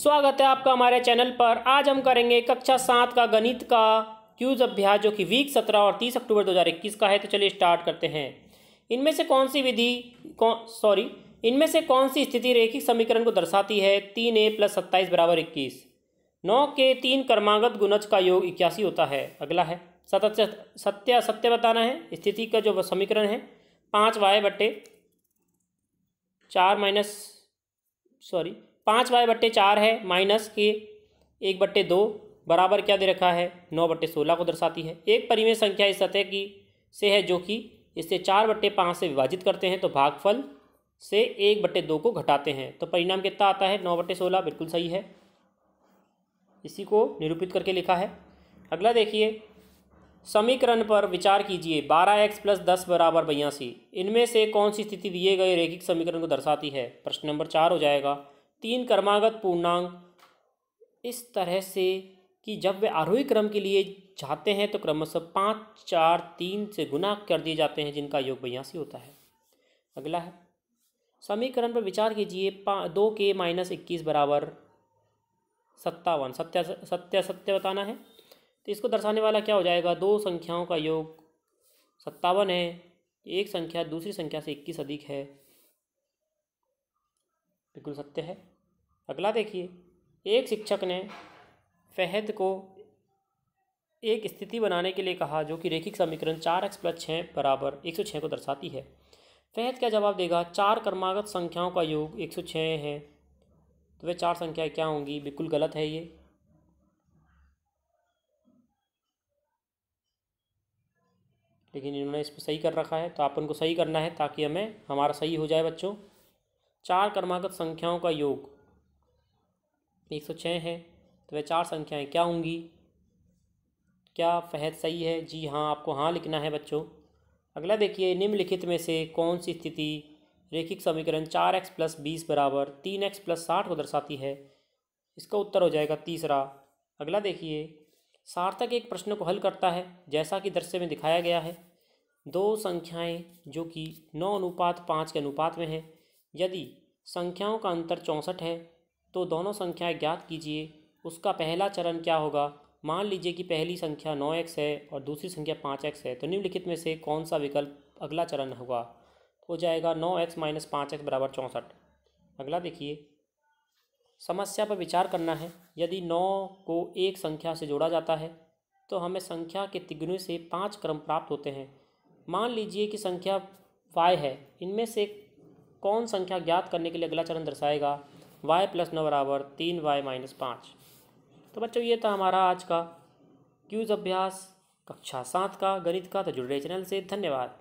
स्वागत है आपका हमारे चैनल पर आज हम करेंगे कक्षा सात का गणित का क्यूज अभ्यास जो कि वीक सत्रह और तीस अक्टूबर 2021 का है तो चलिए स्टार्ट करते हैं इनमें से कौन सी विधि कौन सॉरी इनमें से कौन सी स्थिति रेखिक समीकरण को दर्शाती है तीन ए प्लस सत्ताईस बराबर इक्कीस नौ के तीन क्रमागत गुणज का योग इक्यासी होता है अगला है सत्य सत्य सत्य बताना है स्थिति का जो समीकरण है पाँच वाई बटे चार माइनस सॉरी पाँच वाई बट्टे चार है माइनस के एक बट्टे दो बराबर क्या दे रखा है नौ बट्टे सोलह को दर्शाती है एक परिमेय संख्या इस सतह की से है जो कि इसे चार बट्टे पाँच से विभाजित करते हैं तो भागफल से एक बट्टे दो को घटाते हैं तो परिणाम कितना आता है नौ बट्टे सोलह बिल्कुल सही है इसी को निरूपित करके लिखा है अगला देखिए समीकरण पर विचार कीजिए बारह एक्स प्लस दस बराबर बयासी इनमें से कौन सी स्थिति दिए गए रैखिक समीकरण को दर्शाती है प्रश्न नंबर चार हो जाएगा तीन क्रमागत पूर्णांक इस तरह से कि जब वे आरोही क्रम के लिए जाते हैं तो क्रमशः पाँच चार तीन से गुना कर दिए जाते हैं जिनका योग बयासी होता है अगला है समीकरण पर विचार कीजिए दो के माइनस इक्कीस बराबर सत्तावन सत्या सत्य सत्य बताना है तो इसको दर्शाने वाला क्या हो जाएगा दो संख्याओं का योग सत्तावन है एक संख्या दूसरी संख्या से इक्कीस अधिक है बिल्कुल सत्य है अगला देखिए एक शिक्षक ने फहद को एक स्थिति बनाने के लिए कहा जो कि रेखिक समीकरण चार एक्स प्लस छः बराबर एक सौ छः को दर्शाती है फहद क्या जवाब देगा चार कर्मागत संख्याओं का योग एक सौ छः है तो वह चार संख्याएं क्या होंगी बिल्कुल गलत है ये लेकिन इन्होंने इस पर सही कर रखा है तो आप उनको सही करना है ताकि हमें हमारा सही हो जाए बच्चों चार क्रमागत संख्याओं का योग एक सौ छः है तो वह चार संख्याएं क्या होंगी क्या फहद सही है जी हाँ आपको हाँ लिखना है बच्चों अगला देखिए निम्नलिखित में से कौन सी स्थिति रेखिक समीकरण चार एक्स प्लस बीस बराबर तीन एक्स प्लस साठ को दर्शाती है इसका उत्तर हो जाएगा तीसरा अगला देखिए सार्थक एक प्रश्न को हल करता है जैसा कि दृश्य में दिखाया गया है दो संख्याएं जो कि नौ अनुपात पाँच के अनुपात में हैं यदि संख्याओं का अंतर चौंसठ है तो दोनों संख्याएं ज्ञात कीजिए उसका पहला चरण क्या होगा मान लीजिए कि पहली संख्या नौ एक्स है और दूसरी संख्या पाँच एक्स है तो निम्नलिखित में से कौन सा विकल्प अगला चरण होगा हो जाएगा नौ एक्स माइनस पाँच एक्स बराबर चौंसठ अगला देखिए समस्या पर विचार करना है यदि नौ को एक संख्या से जोड़ा जाता है तो हमें संख्या के तिगुने से पाँच क्रम प्राप्त होते हैं मान लीजिए कि संख्या वाई है इनमें से कौन संख्या ज्ञात करने के लिए अगला चरण दर्शाएगा वाई प्लस नौ बराबर तीन वाई माइनस पाँच तो बच्चों ये था हमारा आज का क्यूज अभ्यास कक्षा सात का गणित का तो जुड़ रहे चैनल से धन्यवाद